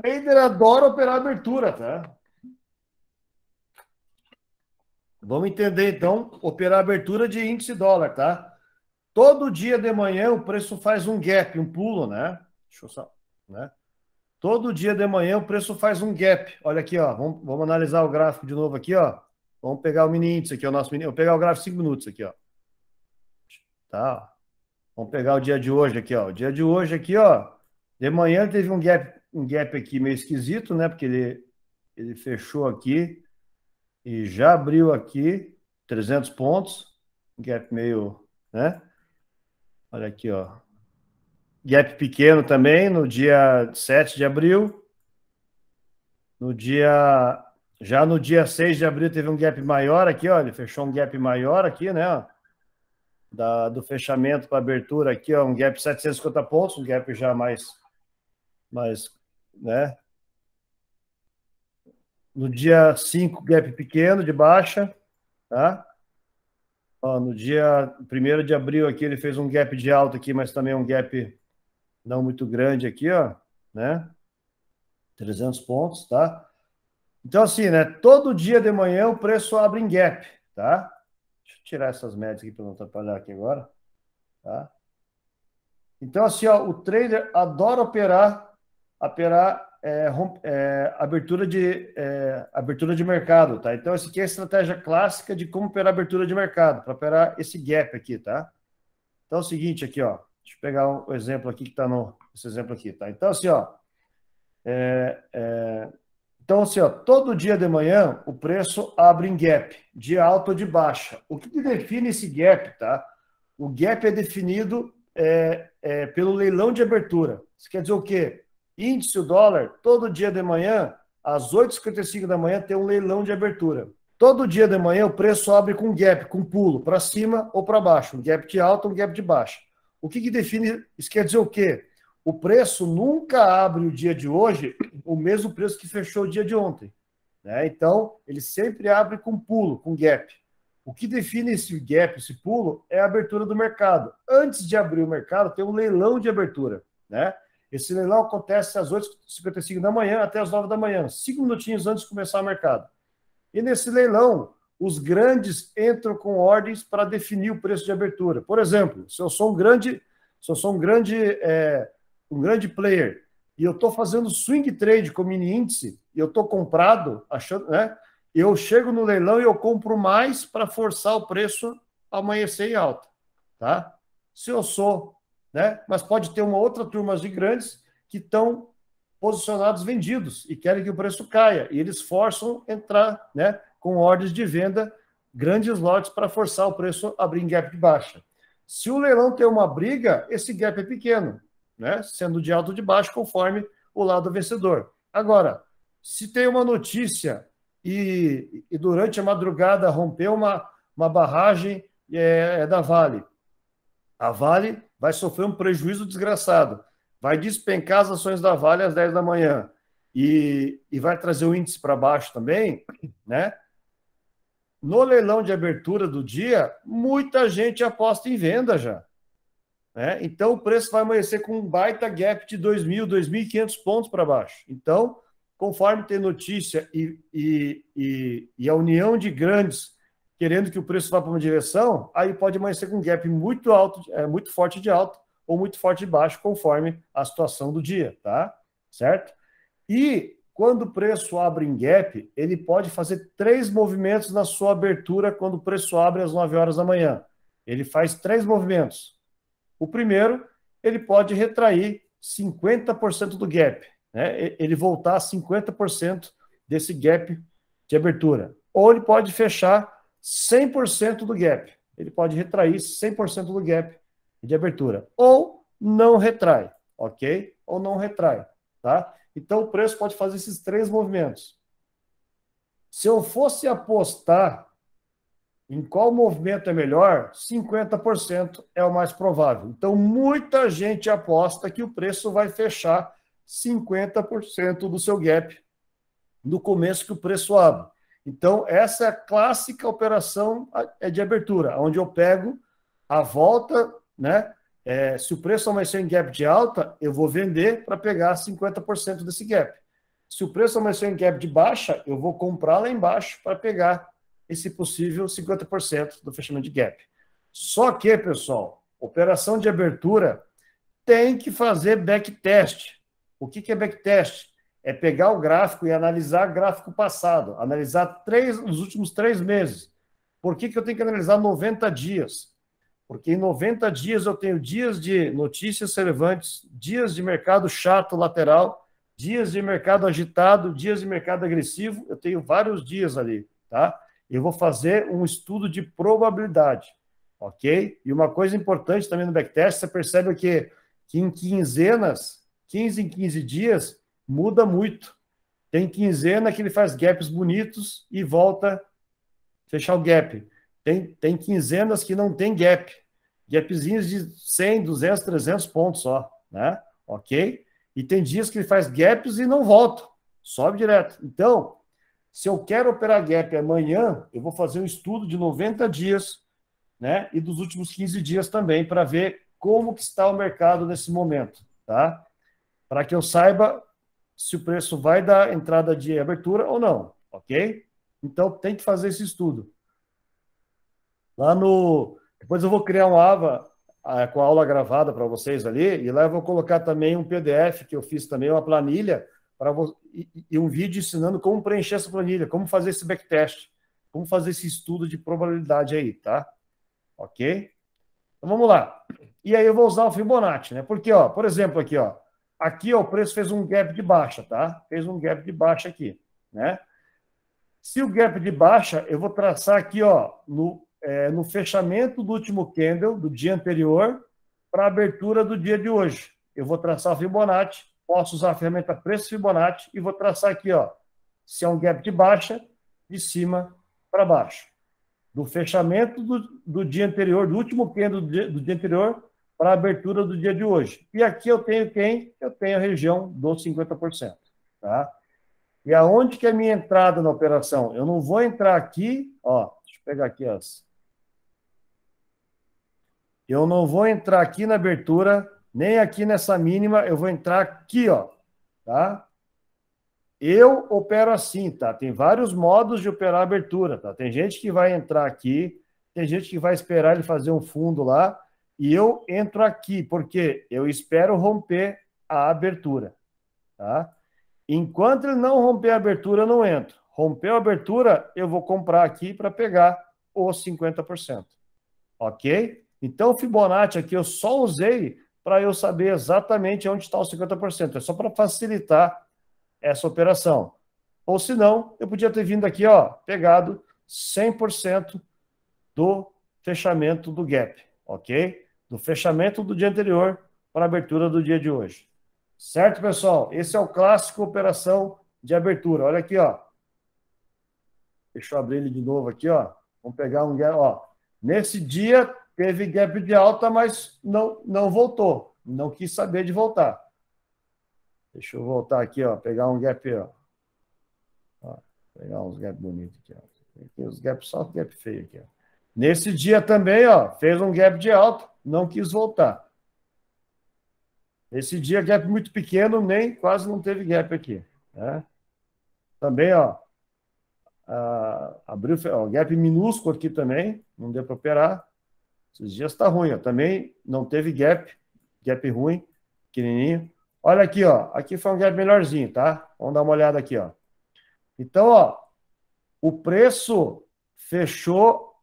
Trader adora operar abertura, tá? Vamos entender então, operar abertura de índice dólar, tá? Todo dia de manhã o preço faz um gap, um pulo, né? Deixa eu só, né? Todo dia de manhã o preço faz um gap. Olha aqui, ó, vamos, vamos analisar o gráfico de novo aqui, ó. Vamos pegar o mini índice aqui, o nosso mini, eu vou pegar o gráfico 5 minutos aqui, ó. Tá? Vamos pegar o dia de hoje aqui, ó. O dia de hoje aqui, ó, de manhã teve um gap um gap aqui meio esquisito, né? Porque ele, ele fechou aqui e já abriu aqui 300 pontos. Gap meio, né? Olha aqui, ó. Gap pequeno também no dia 7 de abril. No dia já no dia 6 de abril teve um gap maior aqui, Ele fechou um gap maior aqui, né? da, do fechamento para abertura aqui, ó, um gap 750 pontos, um gap já mais, mais né? No dia 5, gap pequeno de baixa, tá? Ó, no dia 1 de abril aqui ele fez um gap de alta aqui, mas também um gap não muito grande aqui, ó, né? 300 pontos, tá? Então assim, né, todo dia de manhã o preço abre em gap, tá? Deixa eu tirar essas médias aqui para não atrapalhar aqui agora, tá? Então assim, ó, o trader adora operar haverá é, é, abertura, de, é, abertura de mercado, tá? Então, essa aqui é a estratégia clássica de como operar abertura de mercado, para operar esse gap aqui, tá? Então, é o seguinte aqui, ó. Deixa eu pegar um exemplo aqui que está no... Esse exemplo aqui, tá? Então, assim, ó. É, é, então, assim, ó. Todo dia de manhã, o preço abre em gap, de alta ou de baixa. O que define esse gap, tá? O gap é definido é, pelo leilão de abertura. Isso quer dizer o quê? Índice, o dólar, todo dia de manhã, às 8h55 da manhã, tem um leilão de abertura. Todo dia de manhã o preço abre com gap, com pulo, para cima ou para baixo, um gap de alta, um gap de baixa. O que, que define? Isso quer dizer o quê? O preço nunca abre o dia de hoje o mesmo preço que fechou o dia de ontem. Né? Então, ele sempre abre com pulo, com gap. O que define esse gap, esse pulo, é a abertura do mercado. Antes de abrir o mercado, tem um leilão de abertura. Né? Esse leilão acontece às 8h55 da manhã até as 9 da manhã, cinco minutinhos antes de começar o mercado. E nesse leilão, os grandes entram com ordens para definir o preço de abertura. Por exemplo, se eu sou um grande, se eu sou um grande, é, um grande player e eu estou fazendo swing trade com mini índice, e eu estou comprado, achando, né? Eu chego no leilão e eu compro mais para forçar o preço amanhecer em alta, tá? Se eu sou né? Mas pode ter uma outra turma de grandes que estão posicionados vendidos e querem que o preço caia. E eles forçam entrar né, com ordens de venda, grandes lotes, para forçar o preço a abrir em gap de baixa. Se o leilão tem uma briga, esse gap é pequeno, né? sendo de alto ou de baixo, conforme o lado vencedor. Agora, se tem uma notícia e, e durante a madrugada rompeu uma, uma barragem é, é da Vale, a Vale vai sofrer um prejuízo desgraçado. Vai despencar as ações da Vale às 10 da manhã e, e vai trazer o índice para baixo também, né? No leilão de abertura do dia, muita gente aposta em venda já. Né? Então, o preço vai amanhecer com um baita gap de 2.000, 2.500 pontos para baixo. Então, conforme tem notícia e, e, e, e a união de grandes querendo que o preço vá para uma direção, aí pode amanhecer com um gap muito alto, é, muito forte de alto ou muito forte de baixo, conforme a situação do dia, tá? Certo? E quando o preço abre em gap, ele pode fazer três movimentos na sua abertura quando o preço abre às 9 horas da manhã. Ele faz três movimentos. O primeiro, ele pode retrair 50% do gap, né? Ele voltar a 50% desse gap de abertura. Ou ele pode fechar 100% do gap. Ele pode retrair 100% do gap de abertura. Ou não retrai, ok? Ou não retrai, tá? Então, o preço pode fazer esses três movimentos. Se eu fosse apostar em qual movimento é melhor, 50% é o mais provável. Então, muita gente aposta que o preço vai fechar 50% do seu gap no começo que o preço abre. Então, essa é a clássica operação é de abertura, onde eu pego a volta, né? É, se o preço amanhecer em gap de alta, eu vou vender para pegar 50% desse gap. Se o preço amanhecer em gap de baixa, eu vou comprar lá embaixo para pegar esse possível 50% do fechamento de gap. Só que, pessoal, operação de abertura tem que fazer backtest. O que, que é backtest? é pegar o gráfico e analisar gráfico passado, analisar três, os últimos três meses. Por que, que eu tenho que analisar 90 dias? Porque em 90 dias eu tenho dias de notícias relevantes, dias de mercado chato lateral, dias de mercado agitado, dias de mercado agressivo, eu tenho vários dias ali, tá? Eu vou fazer um estudo de probabilidade, ok? E uma coisa importante também no backtest, você percebe que, que em quinzenas, 15 em 15 dias, muda muito. Tem quinzena que ele faz gaps bonitos e volta fechar o gap. Tem, tem quinzenas que não tem gap. Gapzinhos de 100, 200, 300 pontos só, né? Ok? E tem dias que ele faz gaps e não volta, sobe direto. Então, se eu quero operar gap amanhã, eu vou fazer um estudo de 90 dias, né? E dos últimos 15 dias também, para ver como que está o mercado nesse momento, tá? Para que eu saiba se o preço vai dar entrada de abertura ou não, ok? Então tem que fazer esse estudo. Lá no. Depois eu vou criar uma aba com a aula gravada para vocês ali, e lá eu vou colocar também um PDF que eu fiz também, uma planilha, para vo... e um vídeo ensinando como preencher essa planilha, como fazer esse backtest, como fazer esse estudo de probabilidade aí, tá? Ok? Então vamos lá. E aí eu vou usar o Fibonacci, né? Porque, ó, por exemplo, aqui, ó, Aqui, ó, o preço fez um gap de baixa, tá? Fez um gap de baixa aqui, né? Se o gap de baixa, eu vou traçar aqui, ó, no, é, no fechamento do último candle do dia anterior para a abertura do dia de hoje. Eu vou traçar o Fibonacci, posso usar a ferramenta preço Fibonacci e vou traçar aqui, ó, se é um gap de baixa, de cima para baixo. Do fechamento do, do dia anterior, do último candle do dia, do dia anterior para a abertura do dia de hoje. E aqui eu tenho quem? Eu tenho a região dos 50%. Tá? E aonde que é a minha entrada na operação? Eu não vou entrar aqui, ó, deixa eu pegar aqui as. Eu não vou entrar aqui na abertura, nem aqui nessa mínima, eu vou entrar aqui, ó, tá? Eu opero assim, tá? Tem vários modos de operar a abertura, tá? Tem gente que vai entrar aqui, tem gente que vai esperar ele fazer um fundo lá, e eu entro aqui porque eu espero romper a abertura. Tá? Enquanto ele não romper a abertura, eu não entro. Rompeu a abertura, eu vou comprar aqui para pegar os 50%. Ok? Então, o Fibonacci aqui eu só usei para eu saber exatamente onde está os 50%. É só para facilitar essa operação. Ou se não, eu podia ter vindo aqui, ó, pegado 100% do fechamento do gap, ok? do fechamento do dia anterior para a abertura do dia de hoje. Certo, pessoal? Esse é o clássico operação de abertura. Olha aqui, ó. Deixa eu abrir ele de novo aqui, ó. Vamos pegar um gap, ó. Nesse dia teve gap de alta, mas não não voltou, não quis saber de voltar. Deixa eu voltar aqui, ó, pegar um gap, ó. ó pegar uns gap bonitos aqui, ó. Tem uns gap só gap feio aqui, ó. Nesse dia também, ó, fez um gap de alta, não quis voltar. Esse dia gap muito pequeno, nem quase não teve gap aqui. Né? Também, ó, a, abriu ó, gap minúsculo aqui também, não deu para operar. Esses dias está ruim, ó. também não teve gap, gap ruim, pequenininho. Olha aqui, ó, aqui foi um gap melhorzinho, tá? Vamos dar uma olhada aqui, ó. Então, ó, o preço fechou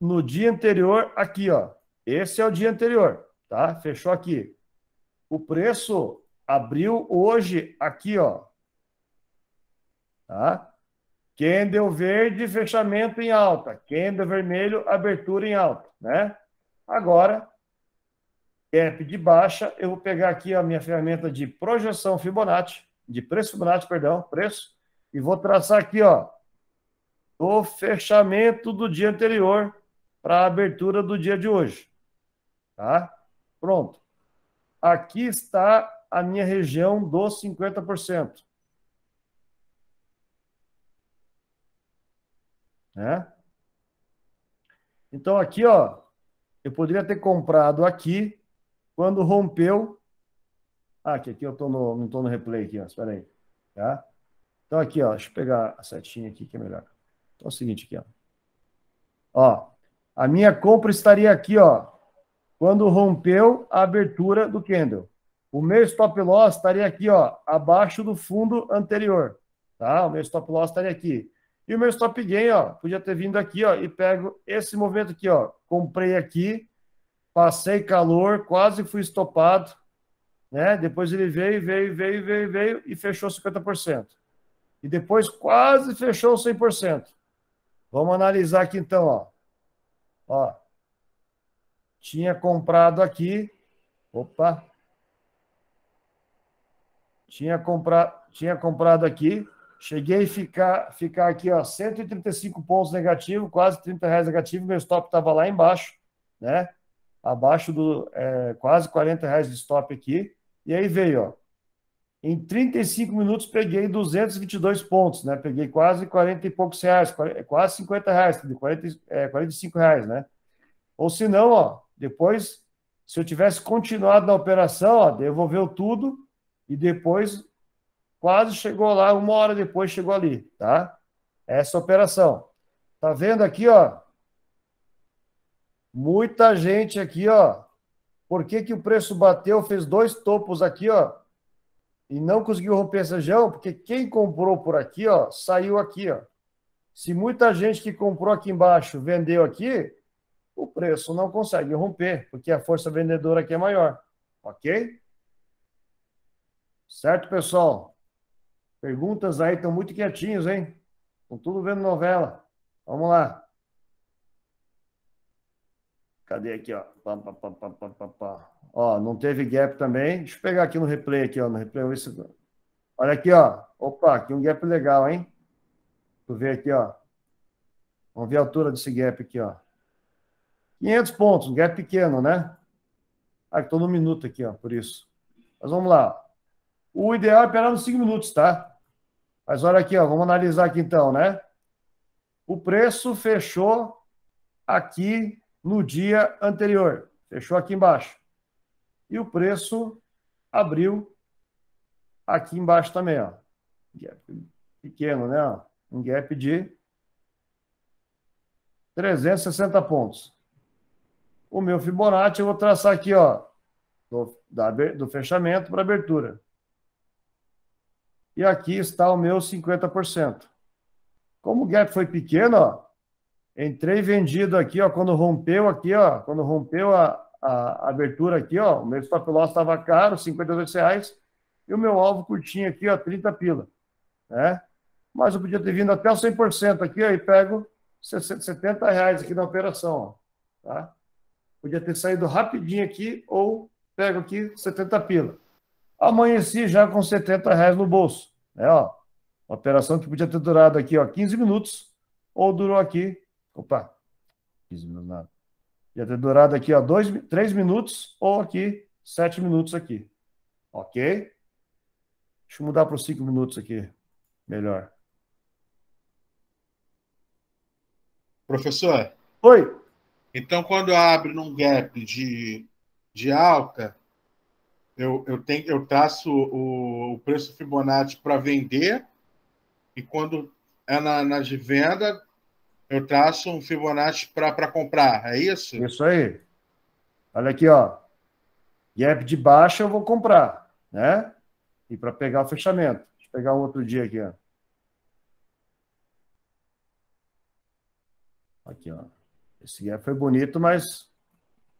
no dia anterior aqui, ó, esse é o dia anterior, tá? Fechou aqui. O preço abriu hoje aqui, ó. Tá? Candle verde, fechamento em alta. Candle vermelho, abertura em alta, né? Agora, gap de baixa, eu vou pegar aqui a minha ferramenta de projeção Fibonacci, de preço Fibonacci, perdão, preço, e vou traçar aqui, ó, o fechamento do dia anterior para a abertura do dia de hoje. Tá? Pronto. Aqui está a minha região dos 50%. Né? Então aqui, ó, eu poderia ter comprado aqui quando rompeu. Ah, aqui, aqui eu tô no, não estou no replay aqui, ó. Espera aí. Tá? Então aqui, ó, deixa eu pegar a setinha aqui que é melhor. Então é o seguinte aqui, ó. Ó, a minha compra estaria aqui, ó, quando rompeu a abertura do candle. O meu stop loss estaria aqui, ó, abaixo do fundo anterior, tá? O meu stop loss estaria aqui. E o meu stop gain, ó, podia ter vindo aqui, ó, e pego esse movimento aqui, ó, comprei aqui, passei calor, quase fui estopado, né? Depois ele veio, veio, veio, veio, veio e fechou 50%. E depois quase fechou 100%. Vamos analisar aqui então, ó. Ó, tinha comprado aqui. Opa! Tinha, compra, tinha comprado aqui. Cheguei a ficar, ficar aqui, ó, 135 pontos negativo, quase 30 reais negativo. Meu stop estava lá embaixo, né? Abaixo do é, quase 40 reais de stop aqui. E aí veio, ó. Em 35 minutos peguei 222 pontos, né? Peguei quase 40 e poucos reais, quase 50 reais, 40, é, 45 reais, né? Ou se não, ó, depois, se eu tivesse continuado na operação, ó, devolveu tudo e depois quase chegou lá, uma hora depois chegou ali, tá? Essa operação. Tá vendo aqui, ó? Muita gente aqui, ó. Por que, que o preço bateu, fez dois topos aqui, ó, e não conseguiu romper esse região? Porque quem comprou por aqui, ó, saiu aqui, ó. Se muita gente que comprou aqui embaixo vendeu aqui, o preço não consegue romper, porque a força vendedora aqui é maior. Ok? Certo, pessoal? Perguntas aí, estão muito quietinhos, hein? Estão tudo vendo novela. Vamos lá. Cadê aqui, ó? Pá, pá, pá, pá, pá, pá, pá. Ó, não teve gap também. Deixa eu pegar aqui no replay, aqui, ó. No replay, esse... Olha aqui, ó. Opa, aqui um gap legal, hein? Deixa eu ver aqui, ó. Vamos ver a altura desse gap aqui, ó. 500 pontos, um gap pequeno, né? Ah, estou no minuto aqui, ó, por isso. Mas vamos lá. O ideal é esperar nos 5 minutos, tá? Mas olha aqui, ó, vamos analisar aqui então, né? O preço fechou aqui no dia anterior. Fechou aqui embaixo. E o preço abriu aqui embaixo também, ó. Gap pequeno, né? Um gap de 360 pontos o meu Fibonacci, eu vou traçar aqui, ó, do, da, do fechamento para abertura. E aqui está o meu 50%. Como o gap foi pequeno, ó, entrei vendido aqui, ó, quando rompeu aqui, ó, quando rompeu a, a abertura aqui, ó, o meu stop loss estava caro, 52 reais, e o meu alvo curtinho aqui, ó, 30 pila, né? Mas eu podia ter vindo até o 100% aqui, ó, e pego 70 reais aqui na operação, ó, tá? Podia ter saído rapidinho aqui ou pego aqui 70 pila. Amanheci já com 70 reais no bolso. Né, ó, uma operação que podia ter durado aqui ó, 15 minutos ou durou aqui. Opa, 15 minutos nada. Podia ter durado aqui ó, dois, 3 minutos ou aqui 7 minutos aqui. Ok? Deixa eu mudar para os 5 minutos aqui. Melhor. Professor? Oi. Então, quando abre num gap de, de alta, eu, eu, tenho, eu traço o, o preço Fibonacci para vender, e quando é na, na de venda, eu traço um Fibonacci para comprar, é isso? Isso aí. Olha aqui, ó. Gap de baixa eu vou comprar, né? E para pegar o fechamento. Deixa eu pegar um outro dia aqui, ó. Aqui, ó. Esse gap foi bonito, mas.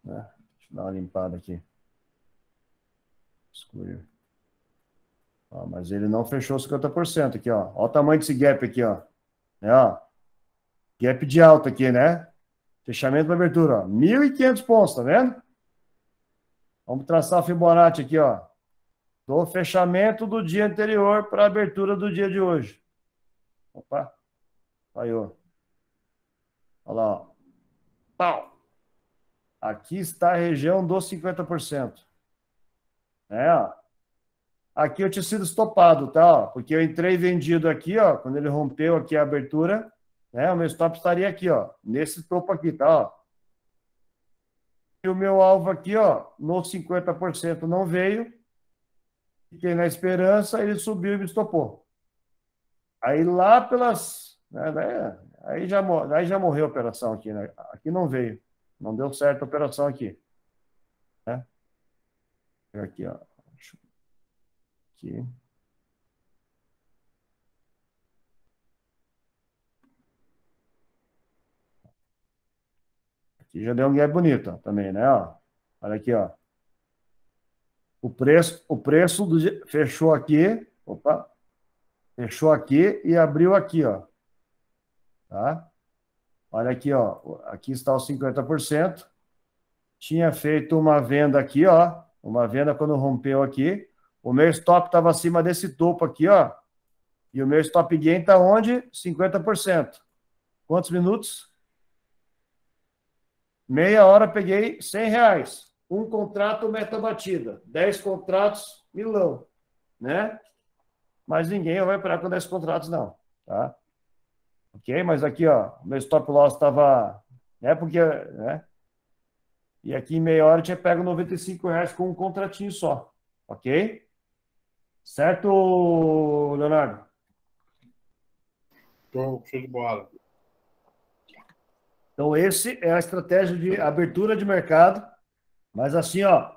Né? Deixa eu dar uma limpada aqui. Excluir. Ó, mas ele não fechou 50% aqui, ó. Olha o tamanho desse gap aqui, ó. É, ó. Gap de alta aqui, né? Fechamento para abertura, ó. 1.500 pontos, tá vendo? Vamos traçar a Fibonacci aqui, ó. Do fechamento do dia anterior para a abertura do dia de hoje. Opa, falhou. Olha lá, ó. Pau. Aqui está a região dos 50%. É, ó. Aqui eu tinha sido estopado, tá? Ó, porque eu entrei vendido aqui, ó. Quando ele rompeu aqui a abertura, né? O meu stop estaria aqui, ó. Nesse topo aqui, tá? Ó. E o meu alvo aqui, ó, no 50% não veio. Fiquei na esperança, ele subiu e me estopou. Aí lá pelas né? Aí, já, aí já morreu a operação aqui, né? Aqui não veio. Não deu certo a operação aqui. Né? Aqui, ó. Aqui. Aqui já deu um guia bonito também, né? Ó, olha aqui, ó. O preço, o preço do, fechou aqui, opa, fechou aqui e abriu aqui, ó. Tá? Olha aqui, ó, aqui está os 50%. Tinha feito uma venda aqui, ó, uma venda quando rompeu aqui. O meu stop estava acima desse topo aqui, ó. E o meu stop gain está onde? 50%. Quantos minutos? Meia hora peguei 100 reais. Um contrato, meta batida. 10 contratos, milão. Né? Mas ninguém vai operar com 10 contratos, não. Tá? Ok? Mas aqui, ó, meu stop loss estava. é né, Porque. Né? E aqui em meia hora eu tinha pego 95 reais com um contratinho só. Ok? Certo, Leonardo? Tô show de bola. Então, esse é a estratégia de abertura de mercado. Mas assim, ó,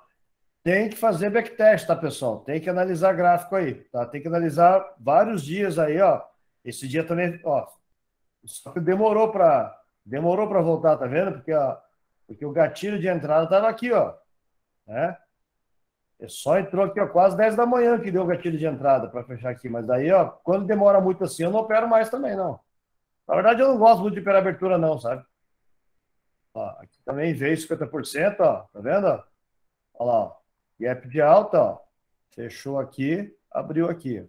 tem que fazer backtest, tá, pessoal? Tem que analisar gráfico aí, tá? Tem que analisar vários dias aí, ó. Esse dia também, ó, demorou para demorou para voltar, tá vendo? Porque, ó, porque o gatilho de entrada estava aqui, ó. Né? E é só entrou aqui, ó, quase 10 da manhã que deu o gatilho de entrada para fechar aqui. Mas daí, ó, quando demora muito assim, eu não opero mais também, não. Na verdade, eu não gosto muito de operar abertura, não, sabe? Ó, aqui também veio 50%, ó, tá vendo? Ó, Olha lá, ó. Gap de alta, ó. Fechou aqui, abriu aqui.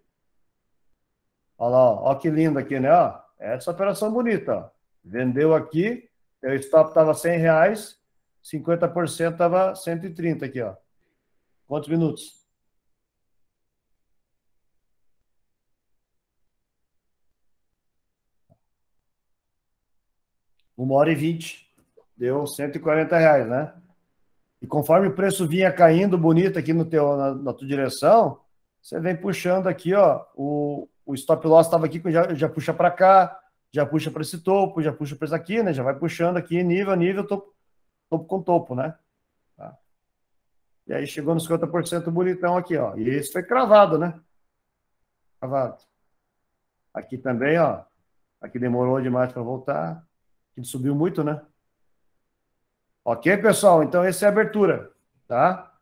Olha lá, ó, ó que lindo aqui, né? Ó. Essa operação é bonita. Ó. Vendeu aqui, o stop estava 100 reais, 50% estava 130 aqui, ó. Quantos minutos? Uma hora e vinte. Deu 140 reais, né? E conforme o preço vinha caindo bonito aqui no teu, na, na tua direção, você vem puxando aqui, ó, o, o stop loss estava aqui, já, já puxa para cá, já puxa para esse topo, já puxa para esse aqui, né? Já vai puxando aqui nível a nível, topo, topo com topo, né? Tá. E aí chegou nos 50% bonitão aqui, ó. E isso foi cravado, né? Cravado. Aqui também, ó. Aqui demorou demais para voltar. Aqui subiu muito, né? Ok, pessoal? Então, essa é a abertura, tá?